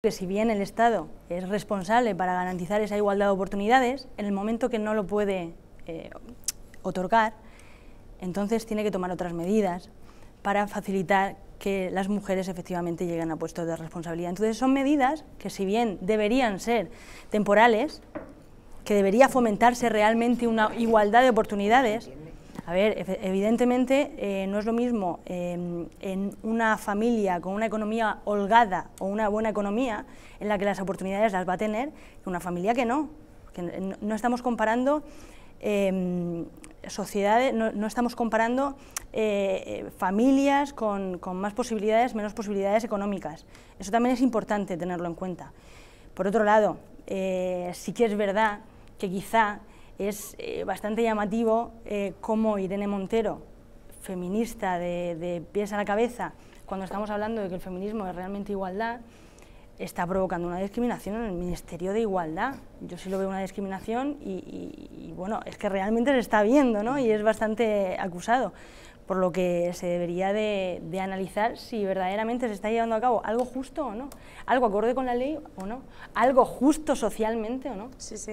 que si bien el Estado es responsable para garantizar esa igualdad de oportunidades, en el momento que no lo puede eh, otorgar, entonces tiene que tomar otras medidas para facilitar que las mujeres efectivamente lleguen a puestos de responsabilidad. Entonces son medidas que si bien deberían ser temporales, que debería fomentarse realmente una igualdad de oportunidades, a ver, evidentemente eh, no es lo mismo em, en una familia con una economía holgada o una buena economía en la que las oportunidades las va a tener que una familia que no. no estamos comparando em, sociedades, no, estamos comparando eh, eh, familias con, más posibilidades, menos posibilidades económicas. Eso también es importante tenerlo en cuenta. Por otro lado, sí que es verdad que quizá es eh, bastante llamativo eh, cómo Irene Montero, feminista de, pies a la cabeza, cuando estamos hablando de que el feminismo es realmente igualdad, está provocando una discriminación en el Ministerio de Igualdad. Yo sí lo veo una discriminación y, bueno, es que realmente se está viendo ¿no? y es bastante acusado, por lo que se debería de, analizar si verdaderamente se está llevando a cabo algo justo o no, algo acorde con la ley o no, algo justo socialmente o no. Sí, sí.